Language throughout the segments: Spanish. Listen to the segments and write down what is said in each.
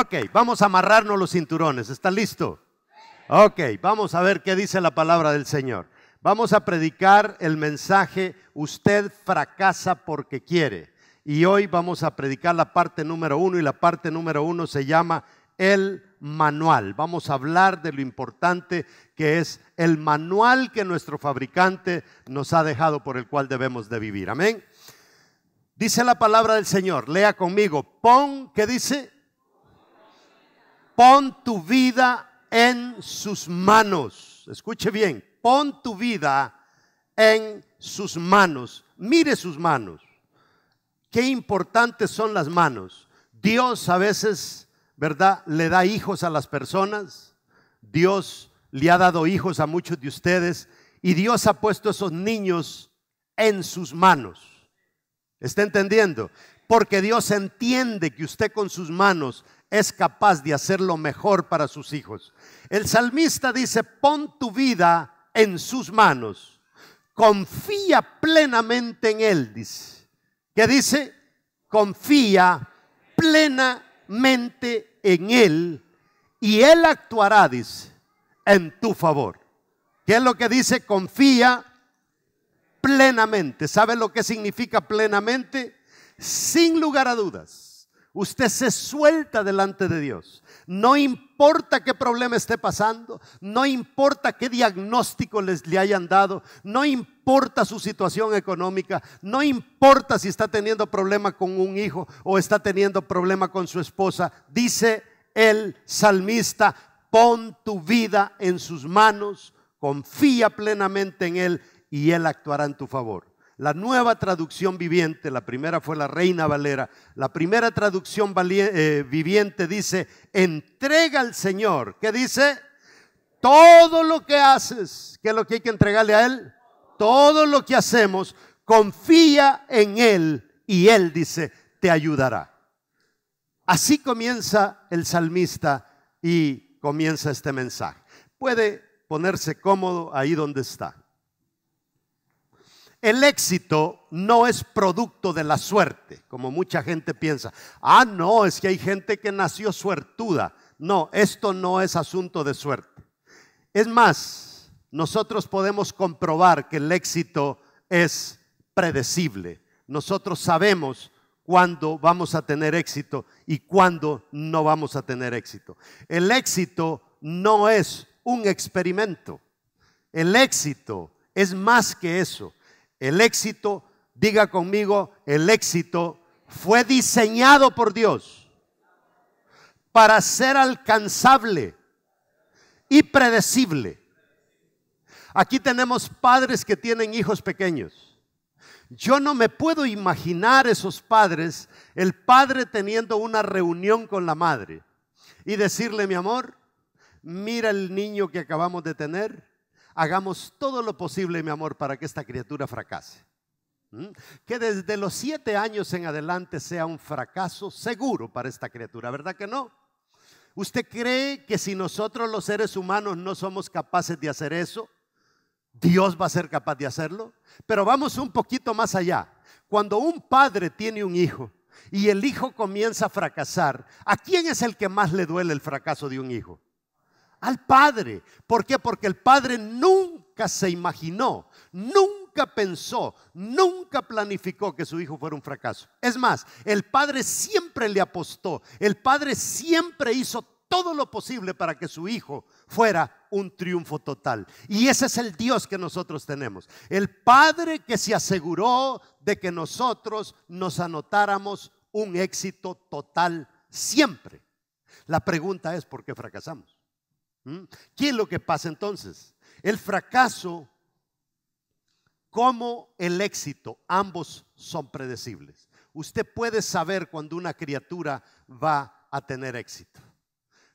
Ok, vamos a amarrarnos los cinturones. ¿Está listo? Ok, vamos a ver qué dice la palabra del Señor. Vamos a predicar el mensaje, usted fracasa porque quiere. Y hoy vamos a predicar la parte número uno y la parte número uno se llama el manual. Vamos a hablar de lo importante que es el manual que nuestro fabricante nos ha dejado por el cual debemos de vivir. Amén. Dice la palabra del Señor, lea conmigo, pon, ¿qué dice? pon tu vida en sus manos. Escuche bien, pon tu vida en sus manos. Mire sus manos. Qué importantes son las manos. Dios a veces, ¿verdad? Le da hijos a las personas. Dios le ha dado hijos a muchos de ustedes. Y Dios ha puesto esos niños en sus manos. ¿Está entendiendo? Porque Dios entiende que usted con sus manos es capaz de hacer lo mejor para sus hijos. El salmista dice, pon tu vida en sus manos, confía plenamente en Él, dice. ¿Qué dice? Confía plenamente en Él y Él actuará, dice, en tu favor. ¿Qué es lo que dice? Confía plenamente. ¿Sabe lo que significa plenamente? Sin lugar a dudas Usted se suelta delante de Dios. No importa qué problema esté pasando, no importa qué diagnóstico les, le hayan dado, no importa su situación económica, no importa si está teniendo problema con un hijo o está teniendo problema con su esposa. Dice el salmista, pon tu vida en sus manos, confía plenamente en Él y Él actuará en tu favor. La nueva traducción viviente, la primera fue la Reina Valera, la primera traducción eh, viviente dice, entrega al Señor. ¿Qué dice? Todo lo que haces, ¿qué es lo que hay que entregarle a Él? Todo lo que hacemos, confía en Él y Él dice, te ayudará. Así comienza el salmista y comienza este mensaje. Puede ponerse cómodo ahí donde está. El éxito no es producto de la suerte, como mucha gente piensa. Ah, no, es que hay gente que nació suertuda. No, esto no es asunto de suerte. Es más, nosotros podemos comprobar que el éxito es predecible. Nosotros sabemos cuándo vamos a tener éxito y cuándo no vamos a tener éxito. El éxito no es un experimento. El éxito es más que eso. El éxito, diga conmigo, el éxito fue diseñado por Dios para ser alcanzable y predecible. Aquí tenemos padres que tienen hijos pequeños. Yo no me puedo imaginar esos padres, el padre teniendo una reunión con la madre y decirle, mi amor, mira el niño que acabamos de tener, hagamos todo lo posible, mi amor, para que esta criatura fracase. ¿Mm? Que desde los siete años en adelante sea un fracaso seguro para esta criatura, ¿verdad que no? ¿Usted cree que si nosotros los seres humanos no somos capaces de hacer eso, Dios va a ser capaz de hacerlo? Pero vamos un poquito más allá. Cuando un padre tiene un hijo y el hijo comienza a fracasar, ¿a quién es el que más le duele el fracaso de un hijo? al Padre. ¿Por qué? Porque el Padre nunca se imaginó, nunca pensó, nunca planificó que su hijo fuera un fracaso. Es más, el Padre siempre le apostó, el Padre siempre hizo todo lo posible para que su hijo fuera un triunfo total. Y ese es el Dios que nosotros tenemos. El Padre que se aseguró de que nosotros nos anotáramos un éxito total siempre. La pregunta es, ¿por qué fracasamos? ¿Mm? ¿Qué es lo que pasa entonces? El fracaso como el éxito, ambos son predecibles. Usted puede saber cuando una criatura va a tener éxito.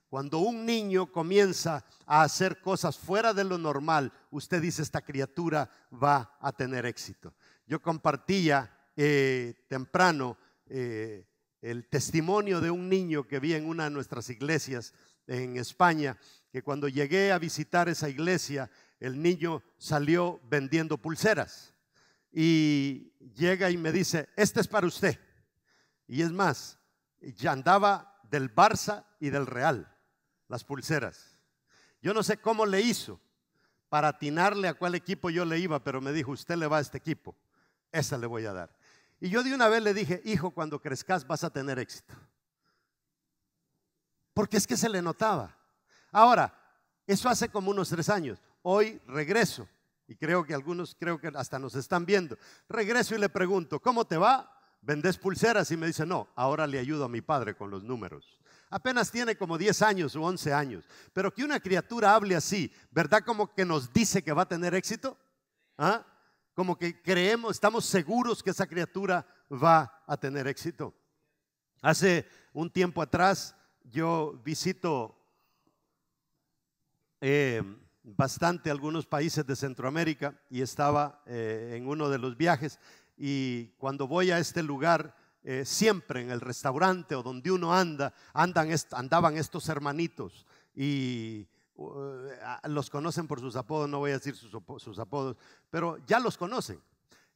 Cuando un niño comienza a hacer cosas fuera de lo normal, usted dice, esta criatura va a tener éxito. Yo compartía eh, temprano eh, el testimonio de un niño que vi en una de nuestras iglesias en España, que cuando llegué a visitar esa iglesia, el niño salió vendiendo pulseras y llega y me dice, este es para usted. Y es más, ya andaba del Barça y del Real, las pulseras. Yo no sé cómo le hizo para atinarle a cuál equipo yo le iba, pero me dijo, usted le va a este equipo, esa le voy a dar. Y yo de una vez le dije, hijo, cuando crezcas vas a tener éxito. Porque es que se le notaba. Ahora, eso hace como unos tres años. Hoy regreso y creo que algunos, creo que hasta nos están viendo. Regreso y le pregunto, ¿cómo te va? ¿Vendés pulseras? Y me dice, no, ahora le ayudo a mi padre con los números. Apenas tiene como 10 años o 11 años. Pero que una criatura hable así, ¿verdad? Como que nos dice que va a tener éxito. ¿ah? Como que creemos, estamos seguros que esa criatura va a tener éxito. Hace un tiempo atrás yo visito eh, bastante algunos países de Centroamérica y estaba eh, en uno de los viajes y cuando voy a este lugar, eh, siempre en el restaurante o donde uno anda, andan andaban estos hermanitos y uh, los conocen por sus apodos, no voy a decir sus, apodos, pero ya los conocen.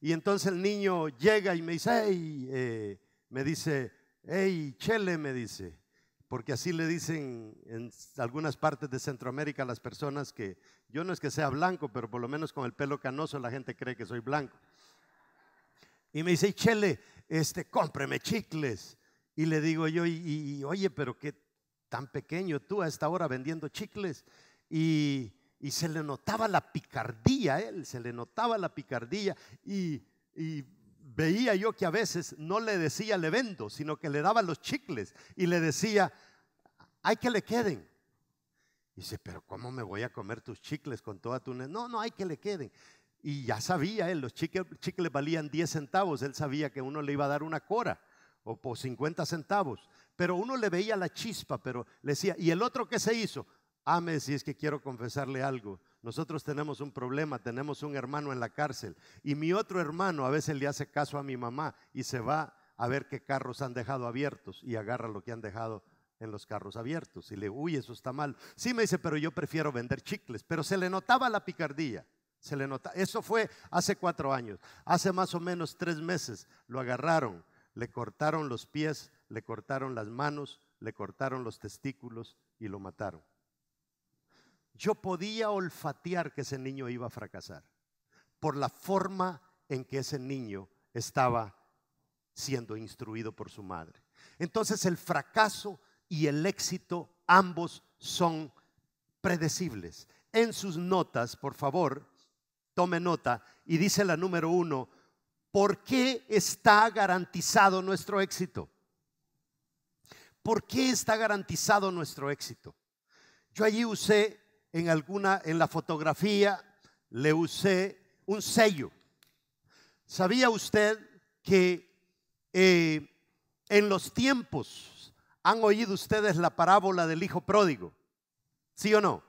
Y entonces el niño llega y me dice, hey, me dice, hey, Chele, me dice, porque así le dicen en algunas partes de Centroamérica a las personas que yo no es que sea blanco, pero por lo menos con el pelo canoso la gente cree que soy blanco. Y me dice, Chele, este, cómpreme chicles. Y le digo yo, y, oye, pero qué tan pequeño tú a esta hora vendiendo chicles. Y, se le notaba la picardía, él, se le notaba la picardía. y veía yo que a veces no le decía le vendo sino que le daba los chicles y le decía, hay que le queden. Y dice, pero ¿cómo me voy a comer tus chicles con toda tu... No, no, hay que le queden. Y ya sabía él, eh, los chicles, valían 10 centavos, él sabía que uno le iba a dar una cora o por 50 centavos, pero uno le veía la chispa, pero le decía, ¿y el otro qué se hizo? Ame, ah, si es que quiero confesarle algo. Nosotros tenemos un problema, tenemos un hermano en la cárcel y mi otro hermano a veces le hace caso a mi mamá y se va a ver qué carros han dejado abiertos y agarra lo que han dejado en los carros abiertos y le, uy, eso está mal. Sí me dice, pero yo prefiero vender chicles, pero se le notaba la picardía, se le nota. Eso fue hace cuatro años, hace más o menos tres meses lo agarraron, le cortaron los pies, le cortaron las manos, le cortaron los testículos y lo mataron yo podía olfatear que ese niño iba a fracasar por la forma en que ese niño estaba siendo instruido por su madre. Entonces el fracaso y el éxito ambos son predecibles. En sus notas, por favor, tome nota y dice la número uno, ¿por qué está garantizado nuestro éxito? ¿Por qué está garantizado nuestro éxito? Yo allí usé en alguna, en la fotografía, le usé un sello. ¿Sabía usted que eh, en los tiempos han oído ustedes la parábola del hijo pródigo? ¿Sí o no?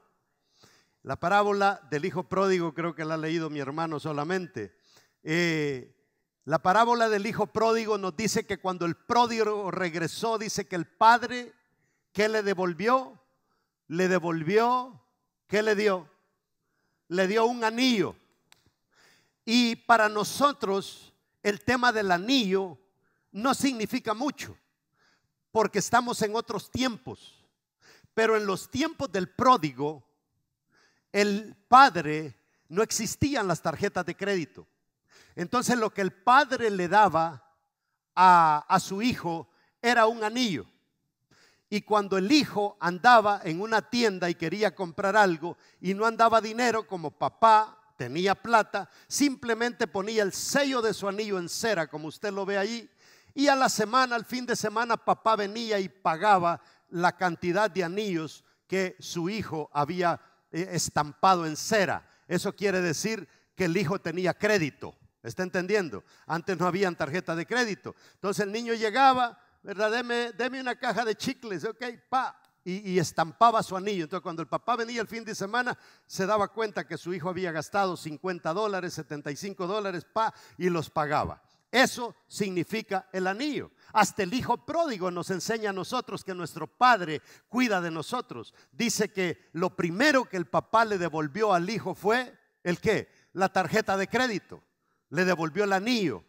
La parábola del hijo pródigo creo que la ha leído mi hermano solamente. Eh, la parábola del hijo pródigo nos dice que cuando el pródigo regresó, dice que el padre que le devolvió, le devolvió ¿Qué le dio? Le dio un anillo. Y para nosotros el tema del anillo no significa mucho, porque estamos en otros tiempos. Pero en los tiempos del pródigo, el padre no existían las tarjetas de crédito. Entonces lo que el padre le daba a, a su hijo era un anillo. Y cuando el hijo andaba en una tienda y quería comprar algo y no andaba dinero como papá tenía plata, simplemente ponía el sello de su anillo en cera, como usted lo ve ahí, y a la semana, al fin de semana, papá venía y pagaba la cantidad de anillos que su hijo había eh, estampado en cera. Eso quiere decir que el hijo tenía crédito. ¿Está entendiendo? Antes no habían tarjeta de crédito. Entonces el niño llegaba, ¿verdad? Deme, una caja de chicles, ok, pa. Y, y, estampaba su anillo. Entonces cuando el papá venía el fin de semana, se daba cuenta que su hijo había gastado 50 dólares, 75 dólares, pa, y los pagaba. Eso significa el anillo. Hasta el hijo pródigo nos enseña a nosotros que nuestro padre cuida de nosotros. Dice que lo primero que el papá le devolvió al hijo fue el qué? La tarjeta de crédito. Le devolvió el anillo.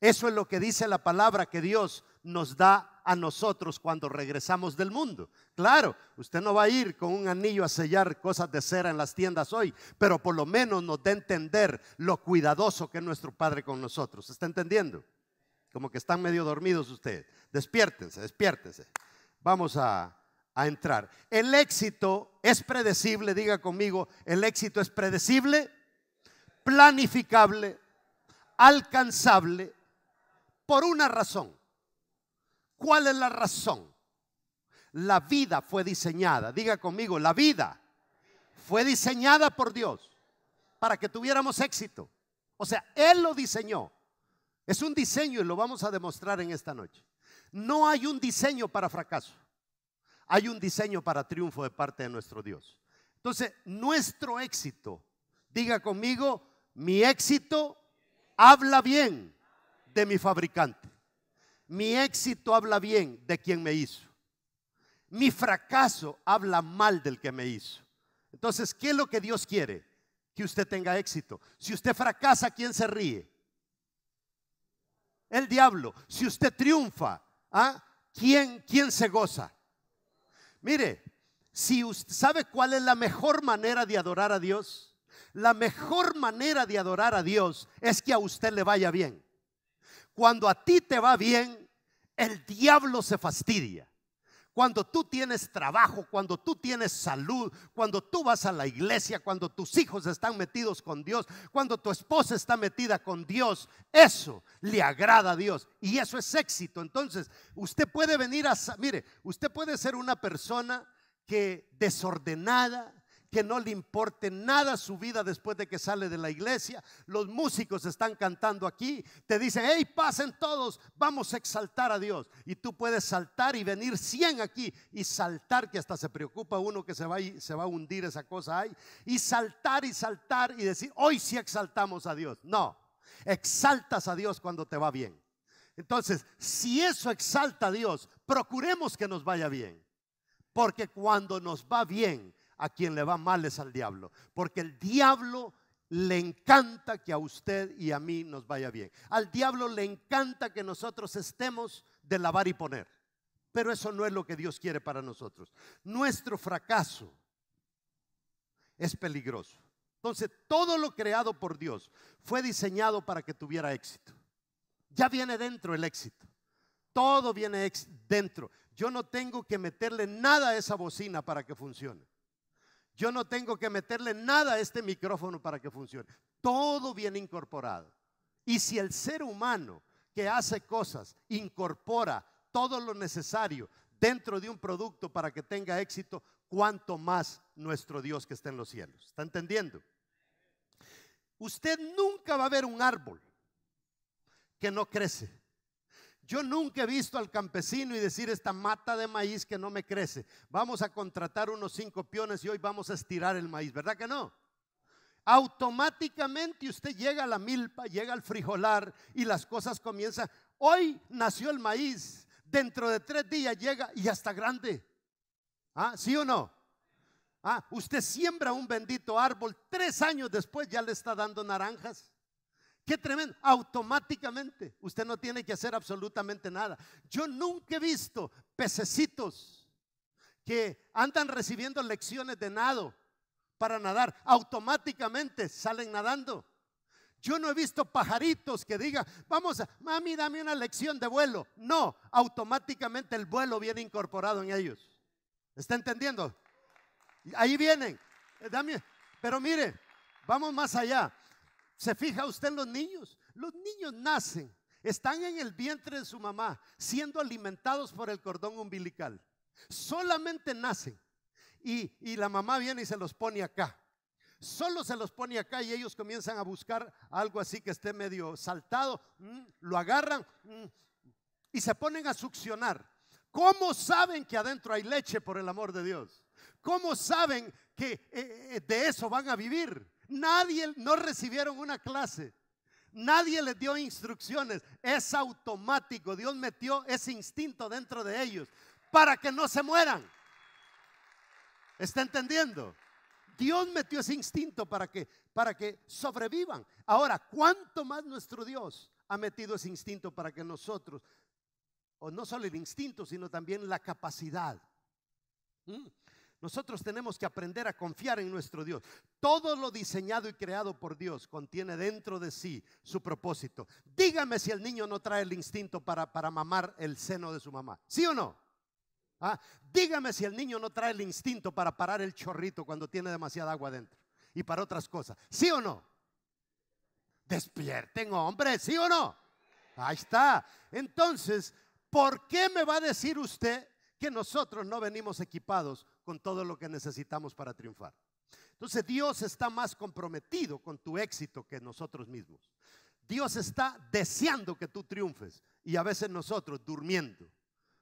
Eso es lo que dice la palabra que Dios nos da a nosotros cuando regresamos del mundo. Claro, usted no va a ir con un anillo a sellar cosas de cera en las tiendas hoy, pero por lo menos nos da a entender lo cuidadoso que es nuestro Padre con nosotros. ¿Está entendiendo? Como que están medio dormidos ustedes. Despiértense, despiértense. Vamos a entrar. El éxito es predecible, diga conmigo, el éxito es predecible, planificable, alcanzable, por una razón ¿Cuál es la razón? La vida fue diseñada, diga conmigo, la vida fue diseñada por Dios para que tuviéramos éxito. O sea, Él lo diseñó. Es un diseño y lo vamos a demostrar en esta noche. No hay un diseño para fracaso. Hay un diseño para triunfo de parte de nuestro Dios. Entonces, nuestro éxito, diga conmigo, mi éxito habla bien de mi fabricante. Mi éxito habla bien de quien me hizo. Mi fracaso habla mal del que me hizo. Entonces, ¿qué es lo que Dios quiere? Que usted tenga éxito. Si usted fracasa, ¿quién se ríe? El diablo. Si usted triunfa, ¿ah? ¿Quién, ¿quién se goza? Mire, si usted sabe cuál es la mejor manera de adorar a Dios, la mejor manera de adorar a Dios es que a usted le vaya bien. Cuando a ti te va bien, el diablo se fastidia. Cuando tú tienes trabajo, cuando tú tienes salud, cuando tú vas a la iglesia, cuando tus hijos están metidos con Dios, cuando tu esposa está metida con Dios, eso le agrada a Dios y eso es éxito. Entonces, usted puede venir a, mire, usted puede ser una persona que desordenada, que no le importe nada su vida después de que sale de la iglesia. Los músicos están cantando aquí, te dicen, hey, pasen todos, vamos a exaltar a Dios. Y tú puedes saltar y venir 100 aquí y saltar, que hasta se preocupa uno que se va, se va a hundir esa cosa ahí, y saltar y saltar y decir, hoy sí exaltamos a Dios. No, exaltas a Dios cuando te va bien. Entonces, si eso exalta a Dios, procuremos que nos vaya bien. Porque cuando nos va bien, a quien le va mal es al diablo, porque el diablo le encanta que a usted y a mí nos vaya bien. Al diablo le encanta que nosotros estemos de lavar y poner. Pero eso no es lo que Dios quiere para nosotros. Nuestro fracaso es peligroso. Entonces, todo lo creado por Dios fue diseñado para que tuviera éxito. Ya viene dentro el éxito. Todo viene dentro. Yo no tengo que meterle nada a esa bocina para que funcione. Yo no tengo que meterle nada a este micrófono para que funcione. Todo viene incorporado. Y si el ser humano que hace cosas incorpora todo lo necesario dentro de un producto para que tenga éxito, cuanto más nuestro Dios que está en los cielos. ¿Está entendiendo? Usted nunca va a ver un árbol que no crece. Yo nunca he visto al campesino y decir esta mata de maíz que no me crece. Vamos a contratar unos cinco piones y hoy vamos a estirar el maíz, ¿verdad que no? Automáticamente usted llega a la milpa, llega al frijolar y las cosas comienzan. Hoy nació el maíz, dentro de tres días llega y ya está grande. ¿Ah, ¿Sí o no? Ah, usted siembra un bendito árbol, tres años después ya le está dando naranjas. Qué tremendo. Automáticamente usted no tiene que hacer absolutamente nada. Yo nunca he visto pececitos que andan recibiendo lecciones de nado para nadar. Automáticamente salen nadando. Yo no he visto pajaritos que digan, vamos, a, mami, dame una lección de vuelo. No, automáticamente el vuelo viene incorporado en ellos. ¿Está entendiendo? Ahí vienen. Eh, pero mire, vamos más allá. Se fija usted en los niños. Los niños nacen, están en el vientre de su mamá, siendo alimentados por el cordón umbilical. Solamente nacen. Y, la mamá viene y se los pone acá. Solo se los pone acá y ellos comienzan a buscar algo así que esté medio saltado. Mm, lo agarran mm, y se ponen a succionar. ¿Cómo saben que adentro hay leche por el amor de Dios? ¿Cómo saben que eh, eh, de eso van a vivir? Nadie, no recibieron una clase. Nadie les dio instrucciones. Es automático. Dios metió ese instinto dentro de ellos para que no se mueran. ¿Está entendiendo? Dios metió ese instinto para que, para que sobrevivan. Ahora, ¿cuánto más nuestro Dios ha metido ese instinto para que nosotros, o no solo el instinto, sino también la capacidad? ¿Mm? Nosotros tenemos que aprender a confiar en nuestro Dios. Todo lo diseñado y creado por Dios contiene dentro de sí su propósito. Dígame si el niño no trae el instinto para, para mamar el seno de su mamá. ¿Sí o no? Ah, dígame si el niño no trae el instinto para parar el chorrito cuando tiene demasiada agua dentro y para otras cosas. ¿Sí o no? Despierten, hombre, ¿sí o no? Ahí está. Entonces, ¿por qué me va a decir usted que nosotros no venimos equipados con todo lo que necesitamos para triunfar. Entonces Dios está más comprometido con tu éxito que nosotros mismos. Dios está deseando que tú triunfes y a veces nosotros durmiendo,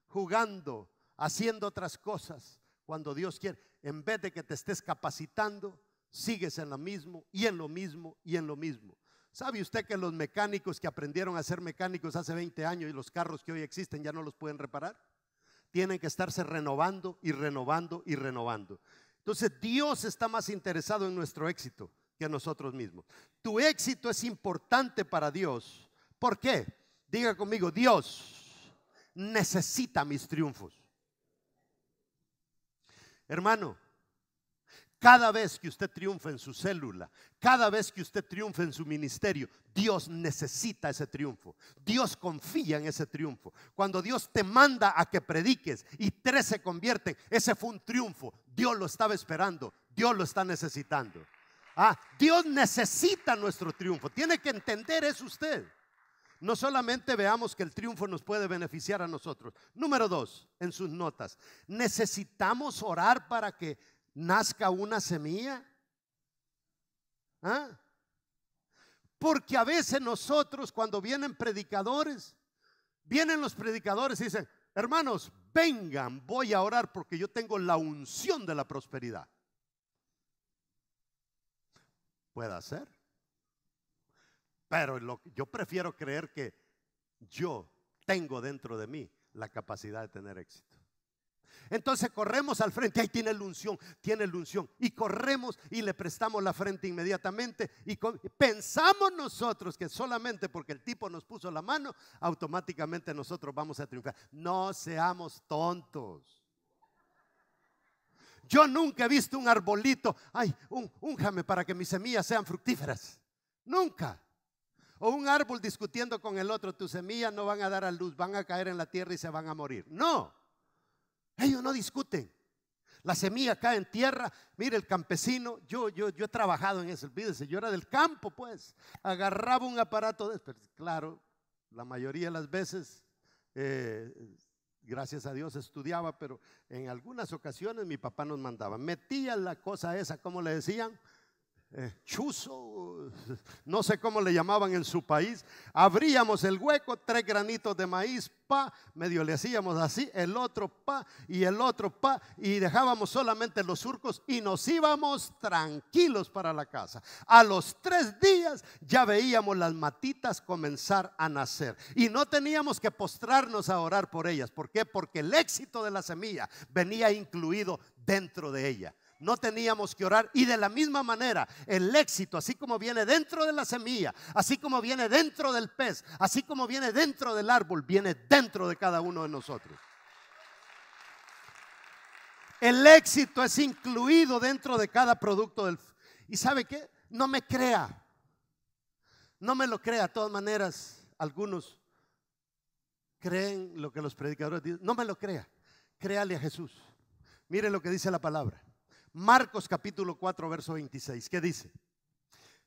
jugando, haciendo otras cosas cuando Dios quiere. En vez de que te estés capacitando, sigues en lo mismo y en lo mismo y en lo mismo. ¿Sabe usted que los mecánicos que aprendieron a ser mecánicos hace 20 años y los carros que hoy existen ya no los pueden reparar? tienen que estarse renovando y renovando y renovando. Entonces Dios está más interesado en nuestro éxito que en nosotros mismos. Tu éxito es importante para Dios. ¿Por qué? Diga conmigo, Dios necesita mis triunfos. Hermano, cada vez que usted triunfa en su célula, cada vez que usted triunfa en su ministerio, Dios necesita ese triunfo. Dios confía en ese triunfo. Cuando Dios te manda a que prediques y tres se convierten, ese fue un triunfo. Dios lo estaba esperando, Dios lo está necesitando. Ah, Dios necesita nuestro triunfo. Tiene que entender eso usted. No solamente veamos que el triunfo nos puede beneficiar a nosotros. Número dos, en sus notas, necesitamos orar para que nazca una semilla? ¿Ah? Porque a veces nosotros cuando vienen predicadores, vienen los predicadores y dicen, hermanos, vengan, voy a orar porque yo tengo la unción de la prosperidad. Puede ser. Pero lo, yo prefiero creer que yo tengo dentro de mí la capacidad de tener éxito. Entonces corremos al frente, ahí tiene la unción, tiene la unción. Y corremos y le prestamos la frente inmediatamente. Y pensamos nosotros que solamente porque el tipo nos puso la mano, automáticamente nosotros vamos a triunfar. No seamos tontos. Yo nunca he visto un arbolito, ay, un, únjame para que mis semillas sean fructíferas. Nunca. O un árbol discutiendo con el otro, tus semillas no van a dar a luz, van a caer en la tierra y se van a morir. No. Ellos no discuten. La semilla cae en tierra. Mire, el campesino, yo, yo, yo he trabajado en eso, olvídese, yo era del campo, pues. Agarraba un aparato de Claro, la mayoría de las veces, eh, gracias a Dios, estudiaba, pero en algunas ocasiones mi papá nos mandaba. Metía la cosa esa, como le decían, chuzo, no sé cómo le llamaban en su país. Abríamos el hueco, tres granitos de maíz, pa, medio le hacíamos así, el otro pa y el otro pa, y dejábamos solamente los surcos y nos íbamos tranquilos para la casa. A los tres días ya veíamos las matitas comenzar a nacer y no teníamos que postrarnos a orar por ellas. ¿Por qué? Porque el éxito de la semilla venía incluido dentro de ella no teníamos que orar. Y de la misma manera, el éxito, así como viene dentro de la semilla, así como viene dentro del pez, así como viene dentro del árbol, viene dentro de cada uno de nosotros. El éxito es incluido dentro de cada producto del... ¿Y sabe qué? No me crea. No me lo crea. De todas maneras, algunos creen lo que los predicadores dicen. No me lo crea. Créale a Jesús. Mire lo que dice la palabra. Marcos capítulo 4, verso 26. ¿Qué dice?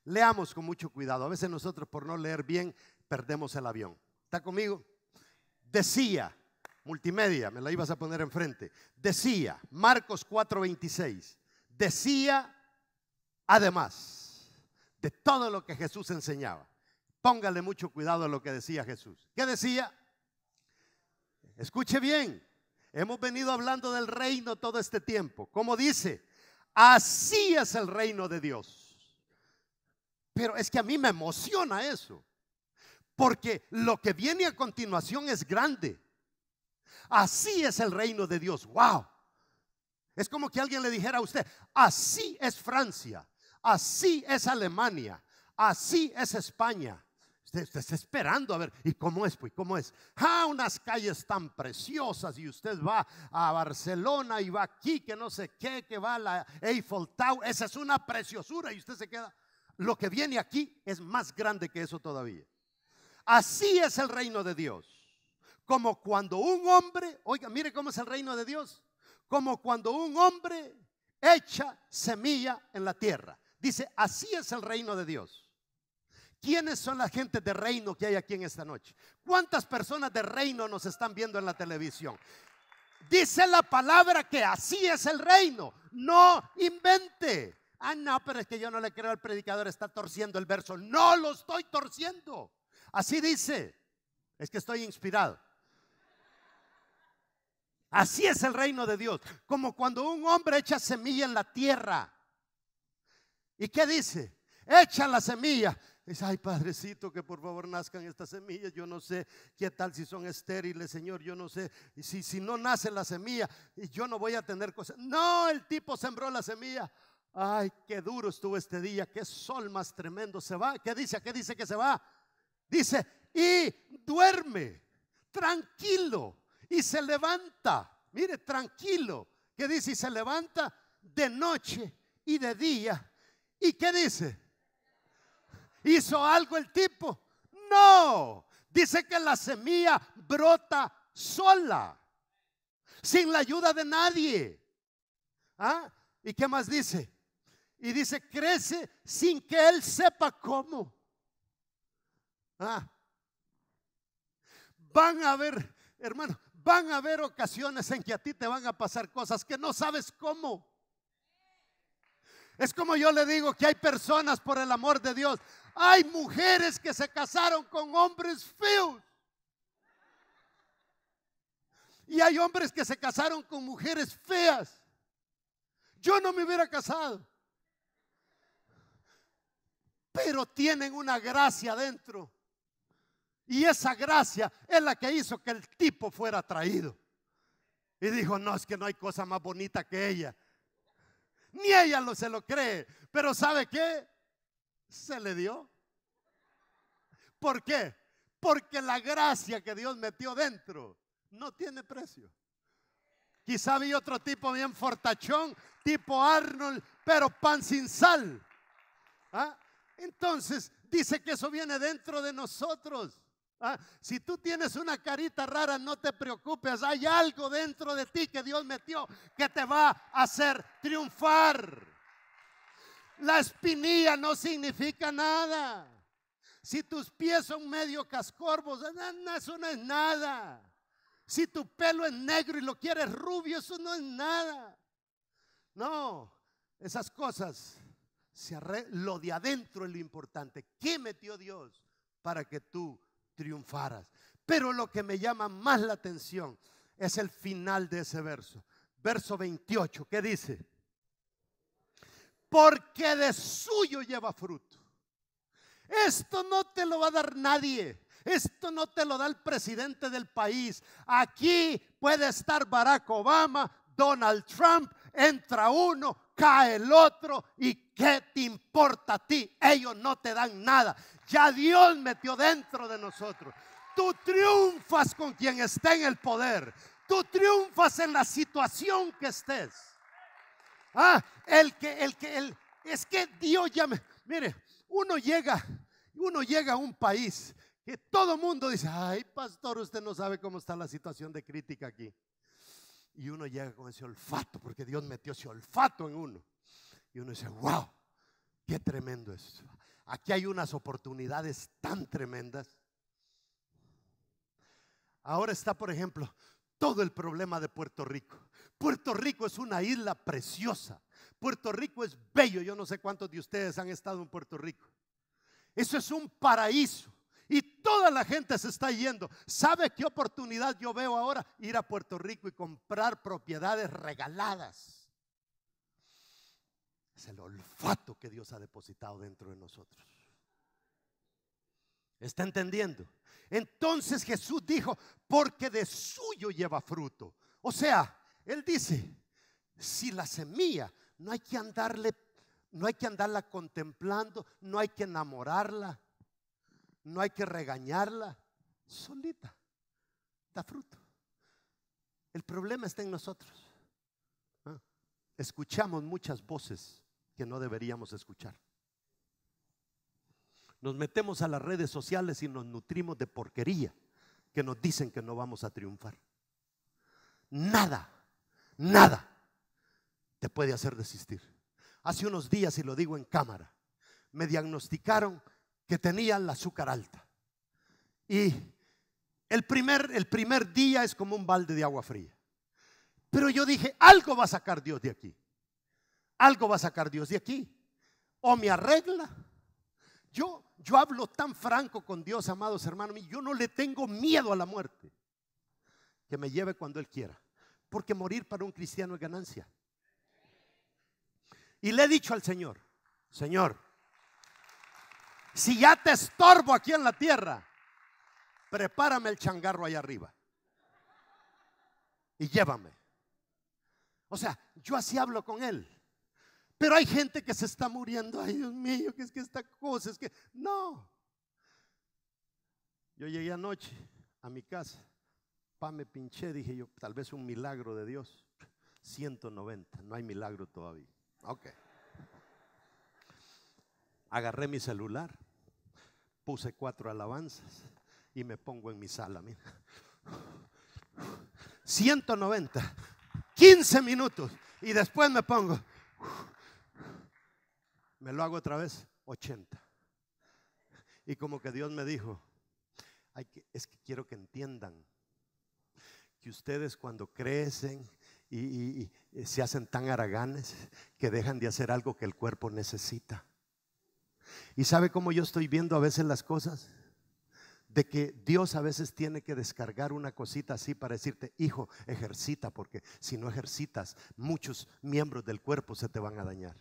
Leamos con mucho cuidado. A veces nosotros por no leer bien perdemos el avión. ¿Está conmigo? Decía, multimedia, me la ibas a poner enfrente. Decía, Marcos 4, 26. Decía, además, de todo lo que Jesús enseñaba. Póngale mucho cuidado a lo que decía Jesús. ¿Qué decía? Escuche bien, hemos venido hablando del reino todo este tiempo. ¿Cómo dice? Así es el reino de Dios. Pero es que a mí me emociona eso. Porque lo que viene a continuación es grande. Así es el reino de Dios. ¡Wow! Es como que alguien le dijera a usted, así es Francia, así es Alemania, así es España, Usted, está esperando a ver, ¿y cómo es? Pues, ¿cómo es? Ah, unas calles tan preciosas y usted va a Barcelona y va aquí, que no sé qué, que va a la Eiffel Tower. Esa es una preciosura y usted se queda. Lo que viene aquí es más grande que eso todavía. Así es el reino de Dios. Como cuando un hombre, oiga, mire cómo es el reino de Dios. Como cuando un hombre echa semilla en la tierra. Dice, así es el reino de Dios ¿Quiénes son la gente de reino que hay aquí en esta noche? ¿Cuántas personas de reino nos están viendo en la televisión? Dice la palabra que así es el reino. No invente. Ah, no, pero es que yo no le creo al predicador, está torciendo el verso. No lo estoy torciendo. Así dice. Es que estoy inspirado. Así es el reino de Dios. Como cuando un hombre echa semilla en la tierra. ¿Y qué dice? Echa la semilla Dice, ay Padrecito, que por favor nazcan estas semillas. Yo no sé qué tal si son estériles, Señor. Yo no sé si, si no nace la semilla y yo no voy a tener cosas. No, el tipo sembró la semilla. Ay, qué duro estuvo este día. Qué sol más tremendo se va. ¿Qué dice? ¿Qué dice que se va? Dice, y duerme tranquilo y se levanta. Mire, tranquilo. ¿Qué dice? Y se levanta de noche y de día. ¿Y qué dice? ¿Hizo algo el tipo? No. Dice que la semilla brota sola, sin la ayuda de nadie. ¿Ah? ¿Y qué más dice? Y dice, crece sin que él sepa cómo. ¿Ah? Van a haber, hermano, van a haber ocasiones en que a ti te van a pasar cosas que no sabes cómo. Es como yo le digo que hay personas, por el amor de Dios, hay mujeres que se casaron con hombres feos. Y hay hombres que se casaron con mujeres feas. Yo no me hubiera casado. Pero tienen una gracia dentro. Y esa gracia es la que hizo que el tipo fuera traído. Y dijo, no, es que no hay cosa más bonita que ella. Ni ella lo, se lo cree. Pero ¿sabe qué? Se le dio. ¿Por qué? Porque la gracia que Dios metió dentro no tiene precio. Quizá había otro tipo bien fortachón, tipo Arnold, pero pan sin sal. ¿Ah? Entonces dice que eso viene dentro de nosotros. Ah, si tú tienes una carita rara, no te preocupes. Hay algo dentro de ti que Dios metió que te va a hacer triunfar. La espinilla no significa nada. Si tus pies son medio cascorbos, eh, eso no es nada. Si tu pelo es negro y lo quieres rubio, eso no es nada. No, esas cosas, lo de adentro es lo importante. ¿Qué metió Dios para que tú triunfaras. Pero lo que me llama más la atención es el final de ese verso. Verso 28, ¿qué dice? Porque de suyo lleva fruto. Esto no te lo va a dar nadie. Esto no te lo da el presidente del país. Aquí puede estar Barack Obama, Donald Trump, entra uno, cae el otro y ¿qué te importa a ti? Ellos no te dan nada. Ya Dios metió dentro de nosotros. Tú triunfas con quien esté en el poder. Tú triunfas en la situación que estés. Ah, el que, el que, el, es que Dios ya mire, uno llega, uno llega a un país que todo mundo dice, ay, pastor, usted no sabe cómo está la situación de crítica aquí. Y uno llega con ese olfato, porque Dios metió ese olfato en uno. Y uno dice, wow, qué tremendo es. Aquí hay unas oportunidades tan tremendas. Ahora está, por ejemplo, todo el problema de Puerto Rico. Puerto Rico es una isla preciosa. Puerto Rico es bello. Yo no sé cuántos de ustedes han estado en Puerto Rico. Eso es un paraíso. Y toda la gente se está yendo. ¿Sabe qué oportunidad yo veo ahora? Ir a Puerto Rico y comprar propiedades regaladas. Es el olfato que Dios ha depositado dentro de nosotros. ¿Está entendiendo? Entonces Jesús dijo, porque de suyo lleva fruto. O sea, Él dice, si la semilla, no hay que andarle, no hay que andarla contemplando, no hay que enamorarla, no hay que regañarla. Solita da fruto. El problema está en nosotros. Ah, escuchamos muchas voces que no deberíamos escuchar. Nos metemos a las redes sociales y nos nutrimos de porquería que nos dicen que no vamos a triunfar. Nada, nada te puede hacer desistir. Hace unos días, y lo digo en cámara, me diagnosticaron que tenía el azúcar alta. Y el primer, el primer día es como un balde de agua fría. Pero yo dije, algo va a sacar Dios de aquí. Algo va a sacar Dios de aquí. O me arregla. Yo, yo hablo tan franco con Dios, amados hermanos. Yo no le tengo miedo a la muerte. Que me lleve cuando Él quiera. Porque morir para un cristiano es ganancia. Y le he dicho al Señor, Señor, si ya te estorbo aquí en la tierra, prepárame el changarro allá arriba. Y llévame. O sea, yo así hablo con él. Pero hay gente que se está muriendo. Ay, Dios mío, que es que esta cosa, es que... No. Yo llegué anoche a mi casa. Pa, me pinché, dije yo, tal vez un milagro de Dios. 190, no hay milagro todavía. Ok. Agarré mi celular puse cuatro alabanzas y me pongo en mi sala. Mira. 190, 15 minutos y después me pongo. Me lo hago otra vez, 80. Y como que Dios me dijo, es que quiero que entiendan que ustedes cuando crecen y, se hacen tan araganes que dejan de hacer algo que el cuerpo necesita. ¿Y sabe cómo yo estoy viendo a veces las cosas? De que Dios a veces tiene que descargar una cosita así para decirte, hijo, ejercita, porque si no ejercitas, muchos miembros del cuerpo se te van a dañar.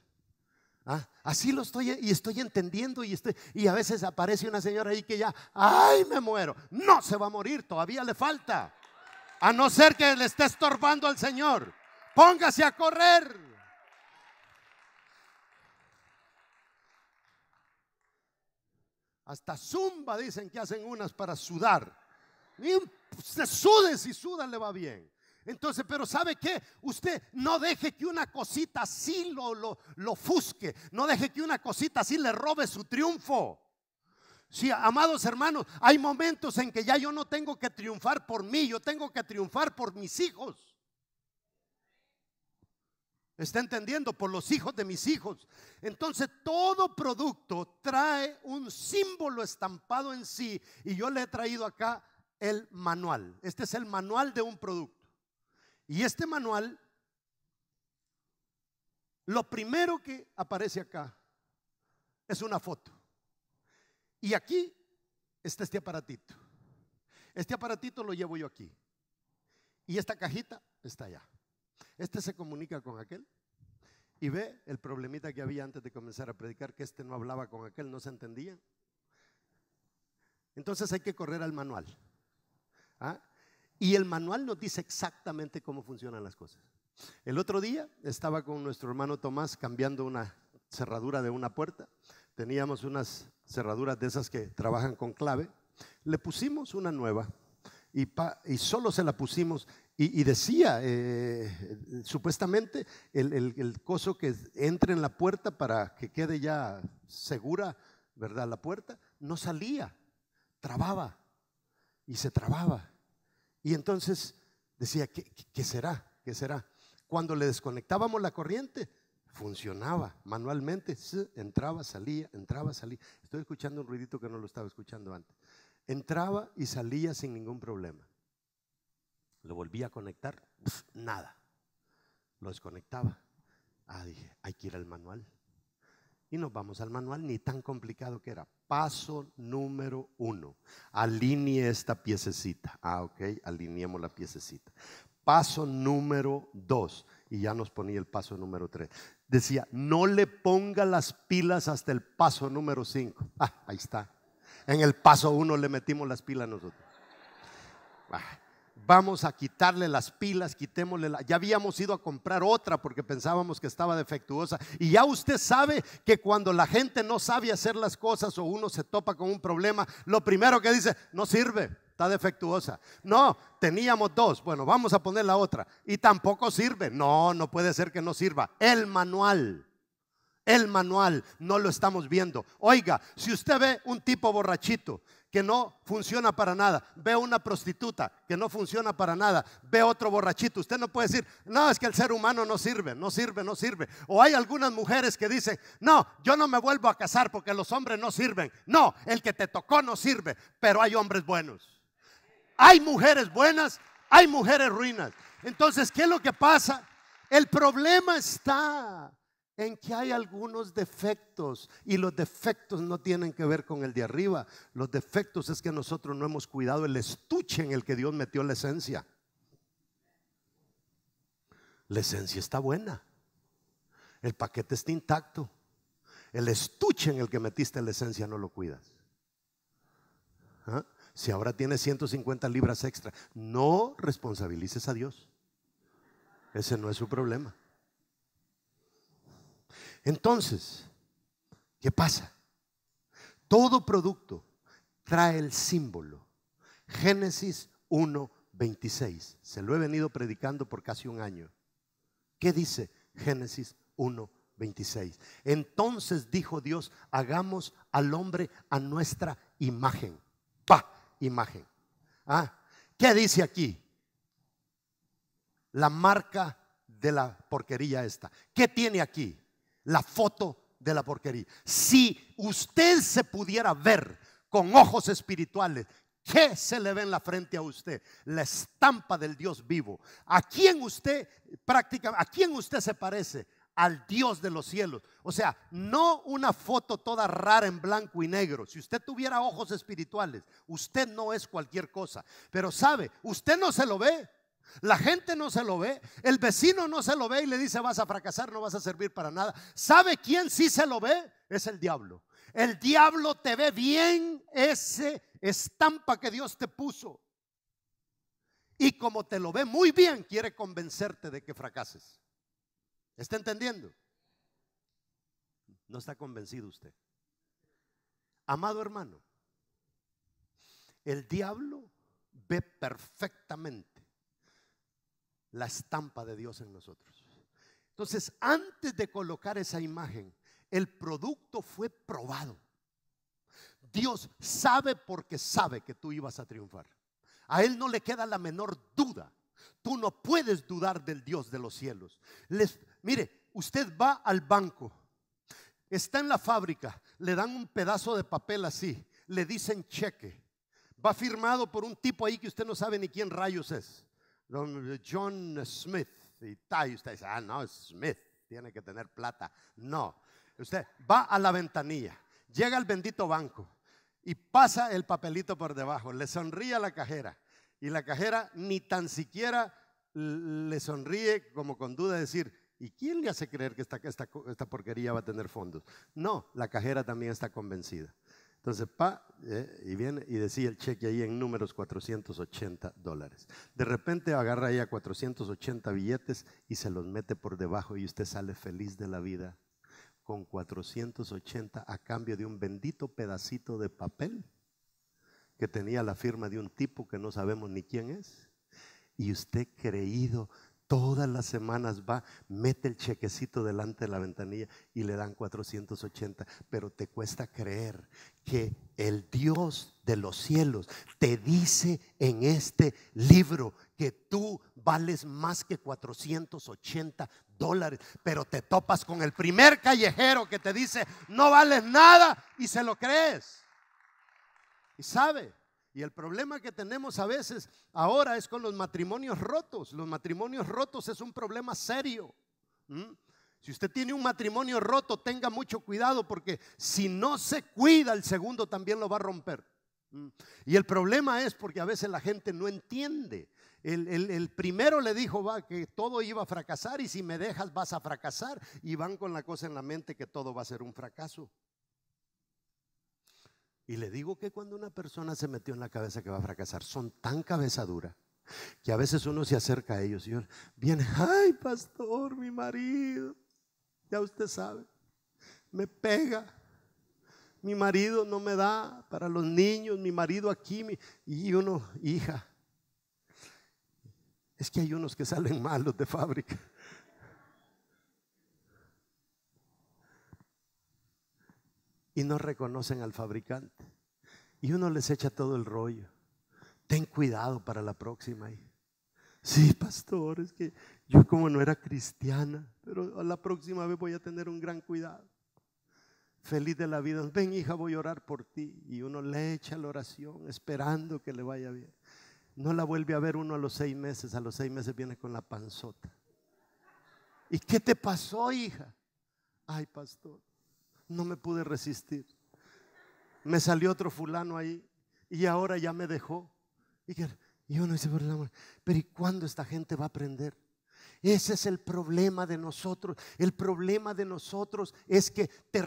Ah, así lo estoy y estoy entendiendo y, estoy, y a veces aparece una señora ahí que ya, ay, me muero. No se va a morir, todavía le falta. A no ser que le esté estorbando al Señor. Póngase a correr. Hasta zumba dicen que hacen unas para sudar. Y se sude, si suda le va bien. Entonces, pero ¿sabe qué? Usted no deje que una cosita así lo, lo, lo fusque. No deje que una cosita así le robe su triunfo. Si amados hermanos, hay momentos en que ya yo no tengo que triunfar por mí, yo tengo que triunfar por mis hijos está entendiendo? Por los hijos de mis hijos. Entonces todo producto trae un símbolo estampado en sí y yo le he traído acá el manual. Este es el manual de un producto. Y este manual, lo primero que aparece acá es una foto. Y aquí está este aparatito. Este aparatito lo llevo yo aquí. Y esta cajita está allá. Este se comunica con aquel y ve el problemita que había antes de comenzar a predicar, que este no hablaba con aquel, no se entendía. Entonces hay que correr al manual. ¿ah? Y el manual nos dice exactamente cómo funcionan las cosas. El otro día estaba con nuestro hermano Tomás cambiando una cerradura de una puerta. Teníamos unas cerraduras de esas que trabajan con clave. Le pusimos una nueva y, y solo se la pusimos y, decía, eh, supuestamente, el, coso que entra en la puerta para que quede ya segura, ¿verdad? La puerta no salía, trababa y se trababa. Y entonces decía, ¿qué, qué será? ¿Qué será? Cuando le desconectábamos la corriente, funcionaba manualmente, entraba, salía, entraba, salía. Estoy escuchando un ruidito que no lo estaba escuchando antes. Entraba y salía sin ningún problema. Lo volví a conectar, nada. Lo desconectaba. Ah, dije, hay que ir al manual. Y nos vamos al manual, ni tan complicado que era. Paso número uno, alinee esta piececita. Ah, ok, alineemos la piececita. Paso número dos, y ya nos ponía el paso número tres. Decía, no le ponga las pilas hasta el paso número cinco. Ah, ahí está. En el paso uno le metimos las pilas nosotros. Ah, vamos a quitarle las pilas, quitémosle la... Ya habíamos ido a comprar otra porque pensábamos que estaba defectuosa. Y ya usted sabe que cuando la gente no sabe hacer las cosas o uno se topa con un problema, lo primero que dice, no sirve, está defectuosa. No, teníamos dos, bueno, vamos a poner la otra. Y tampoco sirve. No, no puede ser que no sirva. El manual. El manual no lo estamos viendo. Oiga, si usted ve un tipo borrachito que no funciona para nada. Ve una prostituta que no funciona para nada. Ve otro borrachito. Usted no puede decir, no, es que el ser humano no sirve, no sirve, no sirve. O hay algunas mujeres que dicen, no, yo no me vuelvo a casar porque los hombres no sirven. No, el que te tocó no sirve, pero hay hombres buenos. Hay mujeres buenas, hay mujeres ruinas. Entonces, ¿qué es lo que pasa? El problema está en que hay algunos defectos y los defectos no tienen que ver con el de arriba. Los defectos es que nosotros no hemos cuidado el estuche en el que Dios metió la esencia. La esencia está buena. El paquete está intacto. El estuche en el que metiste la esencia no lo cuidas. ¿Ah? Si ahora tienes 150 libras extra, no responsabilices a Dios. Ese no es su problema. Entonces, ¿qué pasa? Todo producto trae el símbolo. Génesis 1.26. Se lo he venido predicando por casi un año. ¿Qué dice Génesis 1.26? Entonces dijo Dios, hagamos al hombre a nuestra imagen. Pa, imagen. ¿Ah? ¿Qué dice aquí? La marca de la porquería esta. ¿Qué tiene aquí? la foto de la porquería. Si usted se pudiera ver con ojos espirituales, ¿qué se le ve en la frente a usted? La estampa del Dios vivo. ¿A quién usted practica? a quién usted se parece? Al Dios de los cielos. O sea, no una foto toda rara en blanco y negro. Si usted tuviera ojos espirituales, usted no es cualquier cosa. Pero sabe, usted no se lo ve. La gente no se lo ve, el vecino no se lo ve y le dice vas a fracasar, no vas a servir para nada. ¿Sabe quién sí se lo ve? Es el diablo. El diablo te ve bien ese estampa que Dios te puso. Y como te lo ve muy bien, quiere convencerte de que fracases. ¿Está entendiendo? No está convencido usted. Amado hermano, el diablo ve perfectamente la estampa de Dios en nosotros. Entonces, antes de colocar esa imagen, el producto fue probado. Dios sabe porque sabe que tú ibas a triunfar. A Él no le queda la menor duda. Tú no puedes dudar del Dios de los cielos. mire, usted va al banco, está en la fábrica, le dan un pedazo de papel así, le dicen cheque. Va firmado por un tipo ahí que usted no sabe ni quién rayos es. John Smith y usted dice, ah, no, Smith tiene que tener plata. No, usted va a la ventanilla, llega al bendito banco y pasa el papelito por debajo, le sonríe a la cajera y la cajera ni tan siquiera le sonríe como con duda de decir, ¿y quién le hace creer que esta, esta porquería va a tener fondos? No, la cajera también está convencida. Entonces, pa, eh, y viene y decía el cheque ahí en números 480 dólares. De repente agarra a 480 billetes y se los mete por debajo y usted sale feliz de la vida con 480 a cambio de un bendito pedacito de papel que tenía la firma de un tipo que no sabemos ni quién es. Y usted creído, todas las semanas va, mete el chequecito delante de la ventanilla y le dan 480, pero te cuesta creer que el Dios de los cielos te dice en este libro que tú vales más que 480 dólares, pero te topas con el primer callejero que te dice, no vales nada y se lo crees. Y sabe, y el problema que tenemos a veces ahora es con los matrimonios rotos. Los matrimonios rotos es un problema serio. Si usted tiene un matrimonio roto, tenga mucho cuidado porque si no se cuida, el segundo también lo va a romper. Mm. Y el problema es porque a veces la gente no entiende. El, primero le dijo que todo iba a fracasar y si me dejas vas a fracasar. Y van con la cosa en la mente que todo va a ser un fracaso. Y le digo que cuando una persona se metió en la cabeza que va a fracasar, son tan cabeza que a veces uno se acerca a ellos y viene, ay pastor, mi marido, ya usted sabe, me pega. Mi marido no me da para los niños, mi marido aquí, y uno, hija. Es que hay unos que salen malos de fábrica. Y no reconocen al fabricante. Y uno les echa todo el rollo. Ten cuidado para la próxima. Sí, pastor, es que yo como no era cristiana, pero a la próxima vez voy a tener un gran cuidado. Feliz de la vida. Ven hija, voy a orar por ti. Y uno le echa la oración esperando que le vaya bien. No la vuelve a ver uno a los seis meses. A los seis meses viene con la panzota. ¿Y qué te pasó, hija? Ay, pastor, no me pude resistir. Me salió otro fulano ahí y ahora ya me dejó. Y uno dice, por el amor, pero ¿y cuándo esta gente va a aprender? Ese es el problema de nosotros. El problema de nosotros es que te,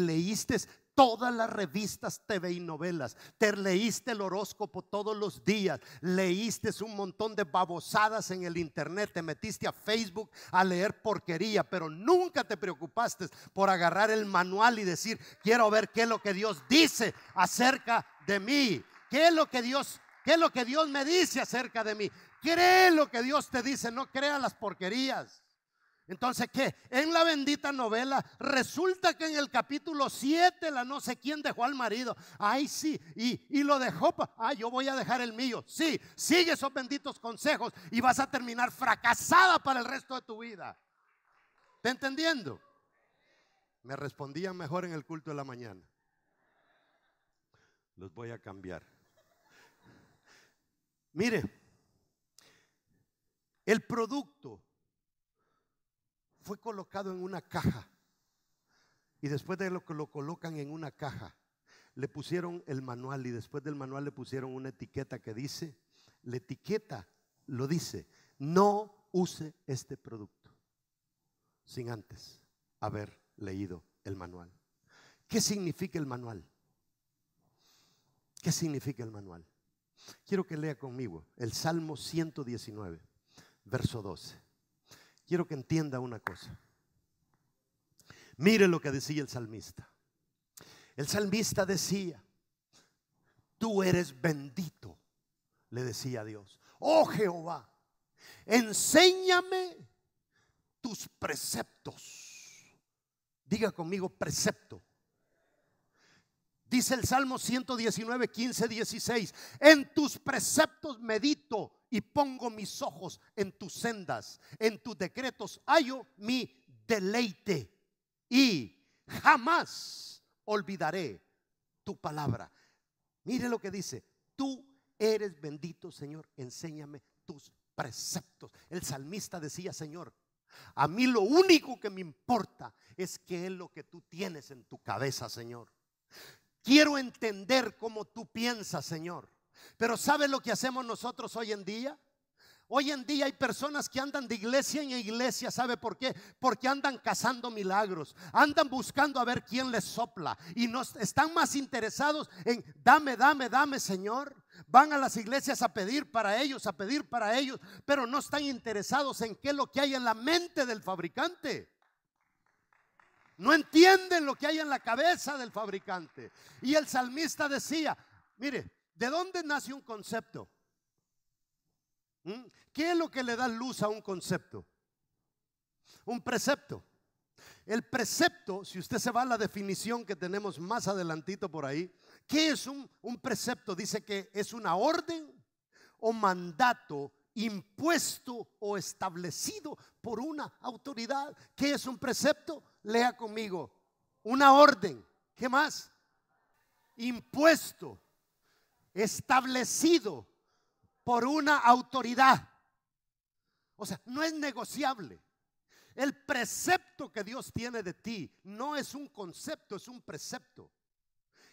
leíste todas las revistas, TV y novelas. Te leíste el horóscopo todos los días. Leíste un montón de babosadas en el internet. Te metiste a Facebook a leer porquería, pero nunca te preocupaste por agarrar el manual y decir, quiero ver qué es lo que Dios dice acerca de mí. ¿Qué es lo que Dios, qué es lo que Dios me dice acerca de mí? Cree lo que Dios te dice, no crea las porquerías. Entonces, ¿qué? En la bendita novela resulta que en el capítulo 7 la no sé quién dejó al marido. Ay, sí, y, lo dejó. Ah, yo voy a dejar el mío. Sí, sigue esos benditos consejos y vas a terminar fracasada para el resto de tu vida. ¿Te entendiendo? Me respondían mejor en el culto de la mañana. Los voy a cambiar. Mire, el producto fue colocado en una caja. Y después de lo que lo colocan en una caja, le pusieron el manual y después del manual le pusieron una etiqueta que dice, la etiqueta lo dice, no use este producto sin antes haber leído el manual. ¿Qué significa el manual? ¿Qué significa el manual? Quiero que lea conmigo el Salmo 119 verso 12. Quiero que entienda una cosa. Mire lo que decía el salmista. El salmista decía, tú eres bendito, le decía a Dios. Oh Jehová, enséñame tus preceptos. Diga conmigo precepto. Dice el Salmo 119, 15, 16, en tus preceptos medito y pongo mis ojos en tus sendas, en tus decretos, hallo mi deleite y jamás olvidaré tu palabra. Mire lo que dice, tú eres bendito Señor, enséñame tus preceptos. El salmista decía, Señor, a mí lo único que me importa es que es lo que tú tienes en tu cabeza, Señor. Quiero entender cómo tú piensas, Señor. Pero sabe lo que hacemos nosotros hoy en día? Hoy en día hay personas que andan de iglesia en iglesia, ¿sabe por qué? Porque andan cazando milagros, andan buscando a ver quién les sopla y no están más interesados en dame, dame, dame, Señor. Van a las iglesias a pedir para ellos, a pedir para ellos, pero no están interesados en qué es lo que hay en la mente del fabricante. No entienden lo que hay en la cabeza del fabricante. Y el salmista decía, mire, ¿De dónde nace un concepto? ¿Mm? ¿Qué es lo que le da luz a un concepto? Un precepto. El precepto, si usted se va a la definición que tenemos más adelantito por ahí, ¿qué es un, precepto? Dice que es una orden o mandato impuesto o establecido por una autoridad. ¿Qué es un precepto? Lea conmigo. Una orden. ¿Qué más? Impuesto establecido por una autoridad. O sea, no es negociable. El precepto que Dios tiene de ti no es un concepto, es un precepto.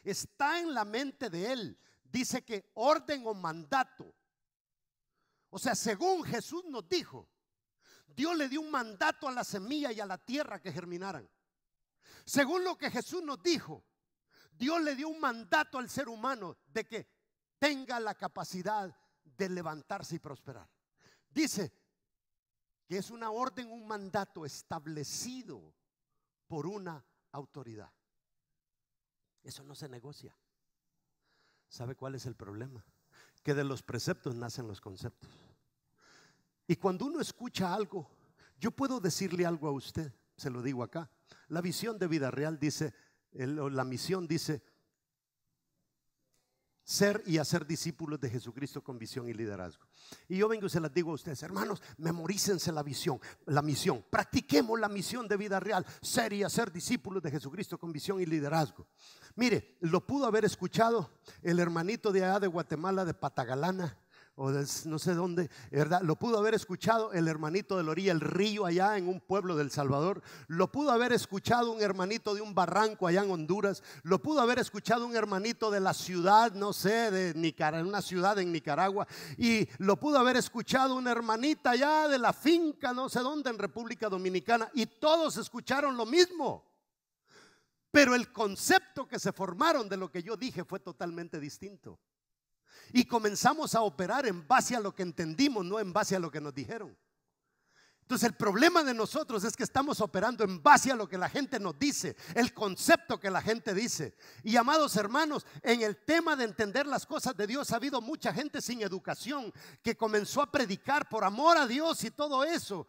Está en la mente de Él. Dice que orden o mandato. O sea, según Jesús nos dijo, Dios le dio un mandato a la semilla y a la tierra que germinaran. Según lo que Jesús nos dijo, Dios le dio un mandato al ser humano de que tenga la capacidad de levantarse y prosperar. Dice que es una orden, un mandato establecido por una autoridad. Eso no se negocia. ¿Sabe cuál es el problema? Que de los preceptos nacen los conceptos. Y cuando uno escucha algo, yo puedo decirle algo a usted, se lo digo acá. La visión de vida real dice, la misión dice, ser y hacer discípulos de Jesucristo con visión y liderazgo. Y yo vengo y se las digo a ustedes, hermanos, memorícense la visión, la misión, practiquemos la misión de vida real, ser y hacer discípulos de Jesucristo con visión y liderazgo. Mire, lo pudo haber escuchado el hermanito de allá de Guatemala, de Patagalana, o no sé dónde, ¿verdad? Lo pudo haber escuchado el hermanito de la orilla, el río allá en un pueblo del Salvador, lo pudo haber escuchado un hermanito de un barranco allá en Honduras, lo pudo haber escuchado un hermanito de la ciudad, no sé, de Nicaragua, una ciudad en Nicaragua, y lo pudo haber escuchado una hermanita allá de la finca, no sé dónde, en República Dominicana, y todos escucharon lo mismo. Pero el concepto que se formaron de lo que yo dije fue totalmente distinto. Y comenzamos a operar en base a lo que entendimos, no en base a lo que nos dijeron. Entonces el problema de nosotros es que estamos operando en base a lo que la gente nos dice, el concepto que la gente dice. Y amados hermanos, en el tema de entender las cosas de Dios ha habido mucha gente sin educación que comenzó a predicar por amor a Dios y todo eso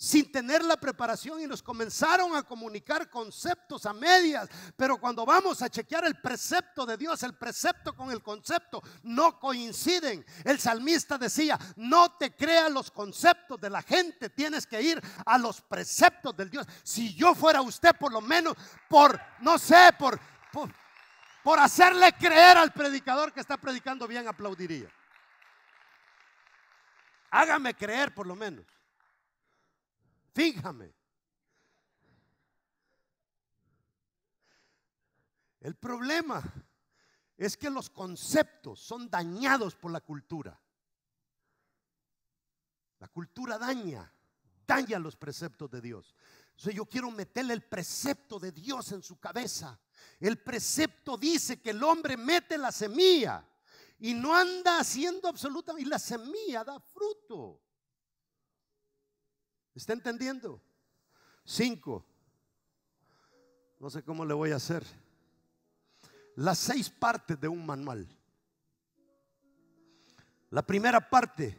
sin tener la preparación y nos comenzaron a comunicar conceptos a medias, pero cuando vamos a chequear el precepto de Dios, el precepto con el concepto, no coinciden. El salmista decía, no te crea los conceptos de la gente, tienes que ir a los preceptos del Dios. Si yo fuera usted, por lo menos, por, no sé, por, por hacerle creer al predicador que está predicando bien, aplaudiría. Hágame creer, por lo menos. Fíjame El problema es que los conceptos son dañados por la cultura. La cultura daña, daña los preceptos de Dios. Entonces yo quiero meterle el precepto de Dios en su cabeza. El precepto dice que el hombre mete la semilla y no anda haciendo absolutamente, y la semilla da fruto. ¿Está entendiendo? Cinco. No sé cómo le voy a hacer. Las seis partes de un manual. La primera parte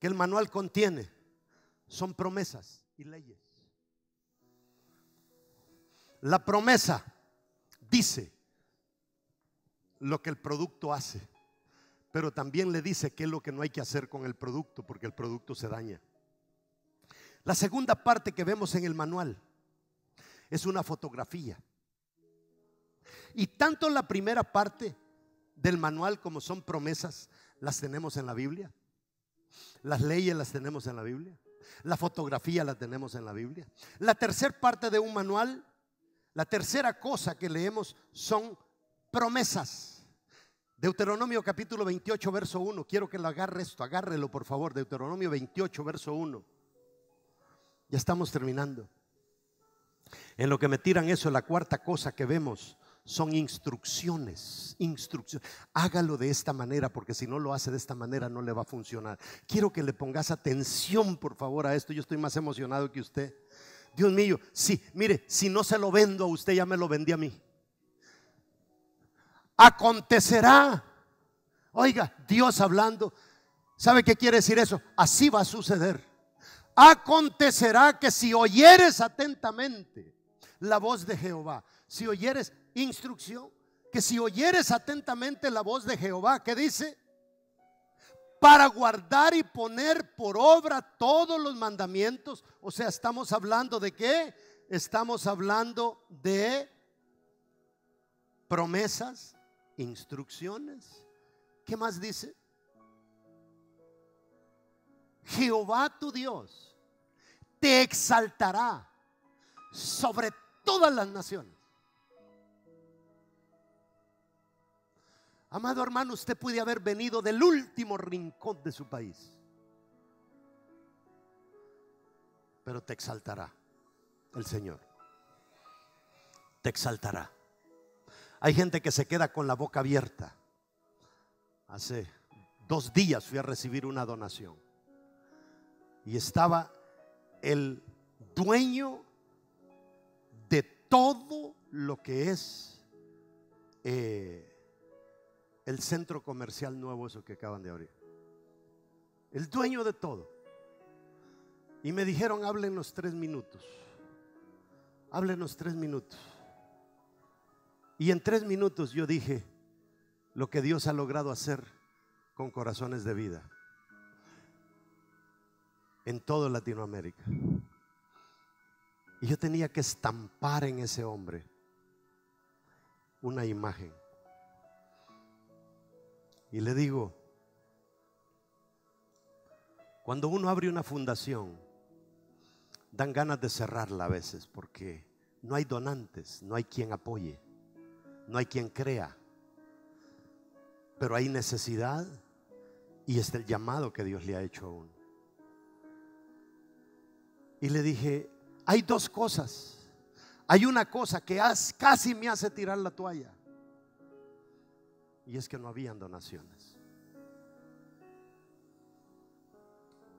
que el manual contiene son promesas y leyes. La promesa dice lo que el producto hace, pero también le dice qué es lo que no hay que hacer con el producto, porque el producto se daña. La segunda parte que vemos en el manual es una fotografía. Y tanto la primera parte del manual como son promesas, las tenemos en la Biblia. Las leyes las tenemos en la Biblia. La fotografía la tenemos en la Biblia. La tercera parte de un manual, la tercera cosa que leemos son promesas. Deuteronomio capítulo 28, verso 1. Quiero que lo agarre esto, agárrelo por favor. Deuteronomio 28, verso 1. Ya estamos terminando. En lo que me tiran eso, la cuarta cosa que vemos son instrucciones, instrucciones. Hágalo de esta manera, porque si no lo hace de esta manera no le va a funcionar. Quiero que le pongas atención, por favor, a esto. Yo estoy más emocionado que usted. Dios mío, sí, mire, si no se lo vendo a usted, ya me lo vendí a mí. Acontecerá. Oiga, Dios hablando. ¿Sabe qué quiere decir eso? Así va a suceder acontecerá que si oyeres atentamente la voz de Jehová, si oyeres instrucción, que si oyeres atentamente la voz de Jehová, que dice, para guardar y poner por obra todos los mandamientos, o sea, estamos hablando de qué? Estamos hablando de promesas, instrucciones. ¿Qué más dice? Jehová tu Dios te exaltará sobre todas las naciones. Amado hermano, usted puede haber venido del último rincón de su país, pero te exaltará el Señor. Te exaltará. Hay gente que se queda con la boca abierta. Hace dos días fui a recibir una donación y estaba el dueño de todo lo que es eh, el centro comercial nuevo, eso que acaban de abrir. El dueño de todo. Y me dijeron, háblenos tres minutos. Háblenos tres minutos. Y en tres minutos yo dije lo que Dios ha logrado hacer con corazones de vida en toda Latinoamérica. Y yo tenía que estampar en ese hombre una imagen. Y le digo, cuando uno abre una fundación, dan ganas de cerrarla a veces porque no hay donantes, no hay quien apoye, no hay quien crea, pero hay necesidad y es el llamado que Dios le ha hecho a uno. Y le dije, hay dos cosas. Hay una cosa que casi me hace tirar la toalla. Y es que no habían donaciones.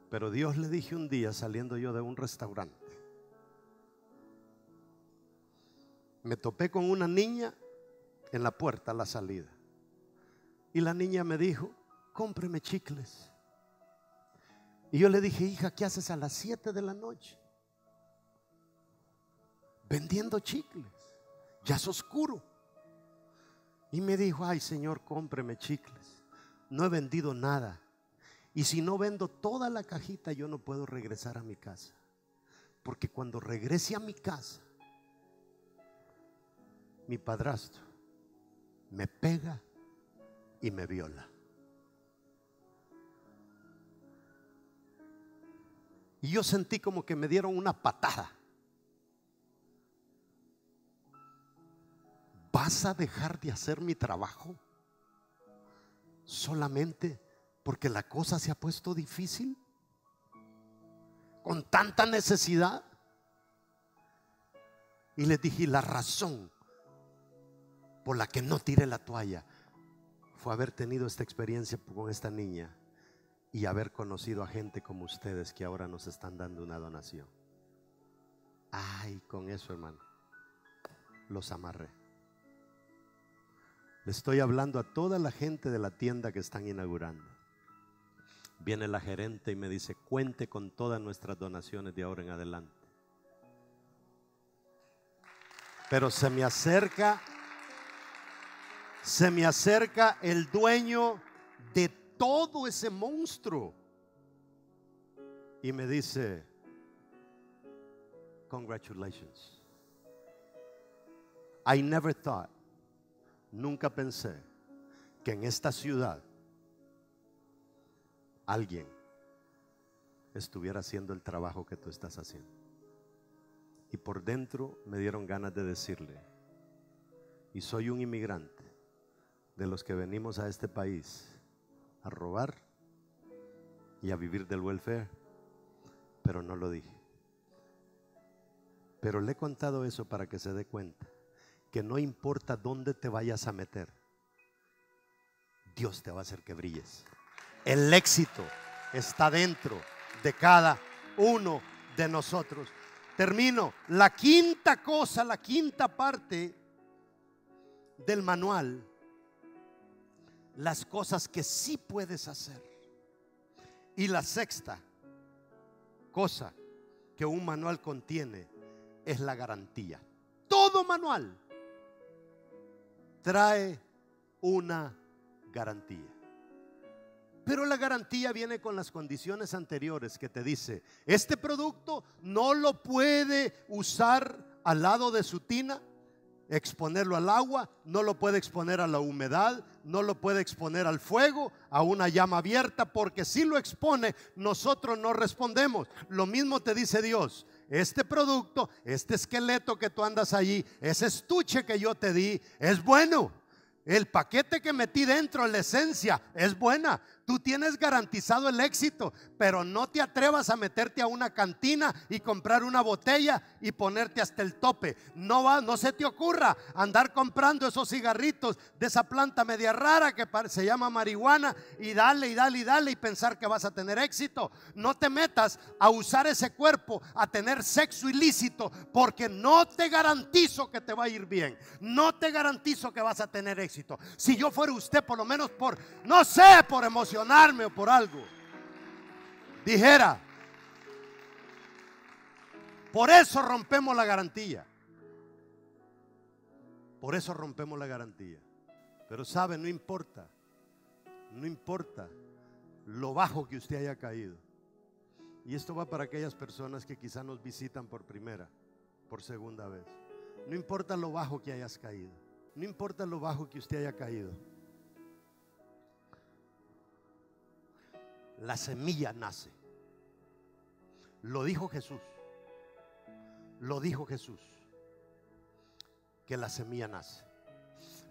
Pero Dios le dije un día saliendo yo de un restaurante. Me topé con una niña en la puerta a la salida. Y la niña me dijo, cómpreme chicles. Y yo le dije, hija, ¿qué haces a las 7 de la noche? Vendiendo chicles. Ya es oscuro. Y me dijo, ay Señor, cómpreme chicles. No he vendido nada. Y si no vendo toda la cajita, yo no puedo regresar a mi casa. Porque cuando regrese a mi casa, mi padrastro me pega y me viola. Y yo sentí como que me dieron una patada. ¿Vas a dejar de hacer mi trabajo solamente porque la cosa se ha puesto difícil? ¿Con tanta necesidad? Y les dije, la razón por la que no tiré la toalla fue haber tenido esta experiencia con esta niña y haber conocido a gente como ustedes que ahora nos están dando una donación. Ay, con eso, hermano, los amarré. Le estoy hablando a toda la gente de la tienda que están inaugurando. Viene la gerente y me dice, cuente con todas nuestras donaciones de ahora en adelante. Pero se me acerca, se me acerca el dueño de todo ese monstruo. Y me dice, congratulations. I never thought, nunca pensé que en esta ciudad alguien estuviera haciendo el trabajo que tú estás haciendo. Y por dentro me dieron ganas de decirle, y soy un inmigrante de los que venimos a este país a robar y a vivir del welfare, pero no lo dije. Pero le he contado eso para que se dé cuenta, que no importa dónde te vayas a meter, Dios te va a hacer que brilles. El éxito está dentro de cada uno de nosotros. Termino. La quinta cosa, la quinta parte del manual las cosas que sí puedes hacer. Y la sexta cosa que un manual contiene es la garantía. Todo manual trae una garantía. Pero la garantía viene con las condiciones anteriores que te dice, este producto no lo puede usar al lado de su tina, exponerlo al agua, no lo puede exponer a la humedad, no lo puede exponer al fuego, a una llama abierta, porque si lo expone, nosotros no respondemos. Lo mismo te dice Dios. Este producto, este esqueleto que tú andas allí, ese estuche que yo te di, es bueno. El paquete que metí dentro, la esencia, es buena, Tú tienes garantizado el éxito, pero no te atrevas a meterte a una cantina y comprar una botella y ponerte hasta el tope. No va, no se te ocurra andar comprando esos cigarritos de esa planta media rara que se llama marihuana y dale y dale y dale y pensar que vas a tener éxito. No te metas a usar ese cuerpo a tener sexo ilícito porque no te garantizo que te va a ir bien. No te garantizo que vas a tener éxito. Si yo fuera usted, por lo menos por, no sé, por emoción o por algo, dijera, por eso rompemos la garantía. Por eso rompemos la garantía. Pero sabe, no importa, no importa lo bajo que usted haya caído. Y esto va para aquellas personas que quizás nos visitan por primera, por segunda vez. No importa lo bajo que hayas caído. No importa lo bajo que usted haya caído. la semilla nace. Lo dijo Jesús. Lo dijo Jesús. Que la semilla nace.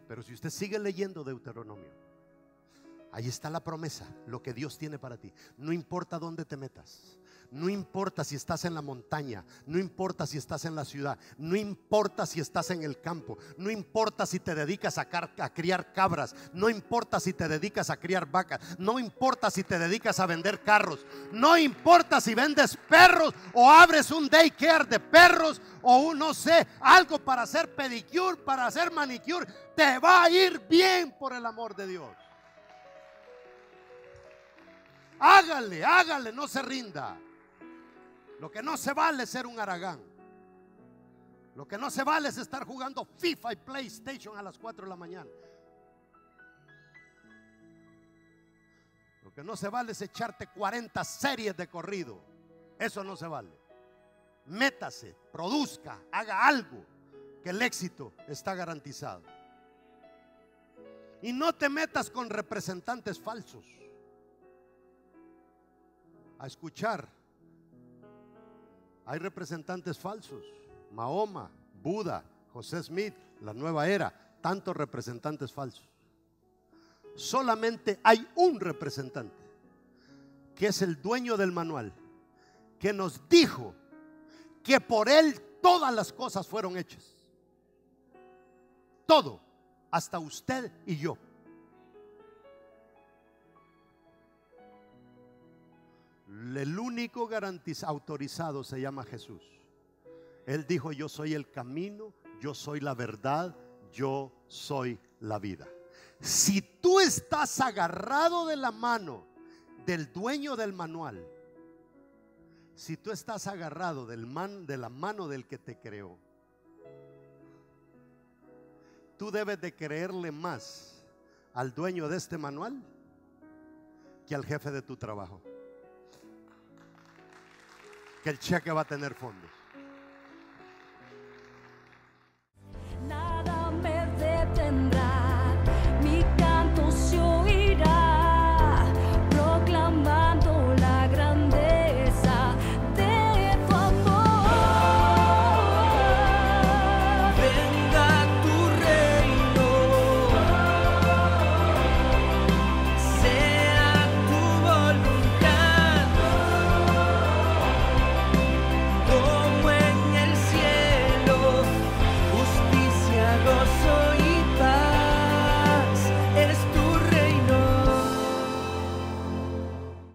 Pero si usted sigue leyendo Deuteronomio, ahí está la promesa, lo que Dios tiene para ti. No importa dónde te metas, no importa si estás en la montaña, no importa si estás en la ciudad, no importa si estás en el campo, no importa si te dedicas a, criar cabras, no importa si te dedicas a criar vacas, no importa si te dedicas a vender carros, no importa si vendes perros o abres un daycare de perros o un, no sé, algo para hacer pedicure, para hacer manicure, te va a ir bien por el amor de Dios. Hágale, hágale, no se rinda. Lo que no se vale es ser un aragán. Lo que no se vale es estar jugando FIFA y PlayStation a las 4 de la mañana. Lo que no se vale es echarte 40 series de corrido. Eso no se vale. Métase, produzca, haga algo, que el éxito está garantizado. Y no te metas con representantes falsos a escuchar hay representantes falsos. Mahoma, Buda, José Smith, la nueva era, tantos representantes falsos. Solamente hay un representante, que es el dueño del manual, que nos dijo que por él todas las cosas fueron hechas. Todo, hasta usted y yo. El único garantizado, autorizado se llama Jesús. Él dijo, yo soy el camino, yo soy la verdad, yo soy la vida. Si tú estás agarrado de la mano del dueño del manual, si tú estás agarrado del man, de la mano del que te creó, tú debes de creerle más al dueño de este manual que al jefe de tu trabajo que el cheque va a tener fondo.